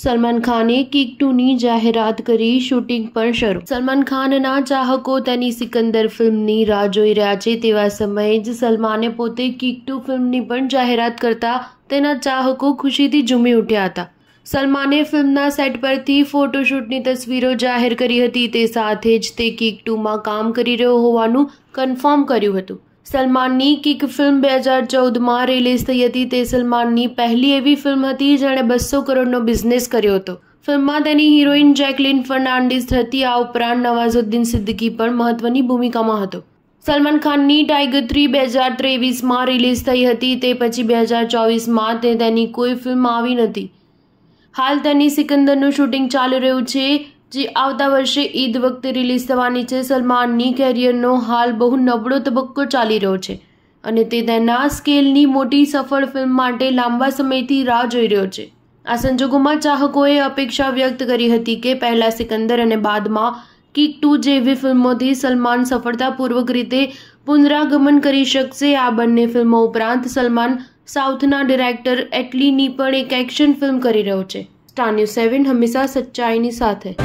સલમાન ખાને કિક ટુની જાહેરાત કરી શૂટિંગ પણ શરૂ સલમાન ખાનના ચાહકો તેની સિકંદર ફિલ્મની રાહ જોઈ રહ્યા છે તેવા સમયે જ સલમાને પોતે કિક ટુ ફિલ્મની પણ જાહેરાત કરતા તેના ચાહકો ખુશીથી ઝૂમી ઉઠ્યા હતા સલમાને ફિલ્મના સેટ પરથી ફોટોશૂટની તસવીરો જાહેર કરી હતી તે સાથે જ તે કિક ટુમાં કામ કરી રહ્યો હોવાનું કન્ફર્મ કર્યું હતું સલમાનની કિક ફિલ્મ બે હજાર ચૌદમાં રિલીઝ થઈ હતી તે સલમાનની પહેલી એવી ફિલ્મ હતી જેણે બસો કરોડનો બિઝનેસ કર્યો હતો ફિલ્મમાં તેની હિરોઈન જેકલિન ફર્નાન્ડિસ હતી આ ઉપરાંત નવાઝુદ્દીન સિદ્દીકી પણ મહત્વની ભૂમિકામાં હતો સલમાન ખાનની ટાઈગર થ્રી બે હજાર ત્રેવીસમાં રિલીઝ થઈ હતી તે પછી બે હજાર ચોવીસમાં તે તેની કોઈ ફિલ્મ આવી નથી હાલ તેની સિકંદરનું શૂટિંગ ચાલી રહ્યું છે જે આવતા વર્ષે ઈદ વખતે રિલીઝ થવાની છે સલમાનની કેરિયરનો હાલ બહુ નબળો તબક્કો ચાલી રહ્યો છે અને તે તેના સ્કેલની મોટી સફળ ફિલ્મ માટે લાંબા સમયથી રાહ જોઈ રહ્યો છે આ સંજોગોમાં ચાહકોએ અપેક્ષા વ્યક્ત કરી હતી કે પહેલા સિકંદર અને બાદમાં કિક ટુ જેવી ફિલ્મોથી સલમાન સફળતાપૂર્વક રીતે પુનરાગમન કરી શકશે આ બંને ફિલ્મો ઉપરાંત સલમાન સાઉથના ડિરેક્ટર એટલીની પણ એક એક્શન ફિલ્મ કરી રહ્યો છે સ્ટાર ન્યૂઝ સેવન હંમેશા સચ્ચાઈની સાથે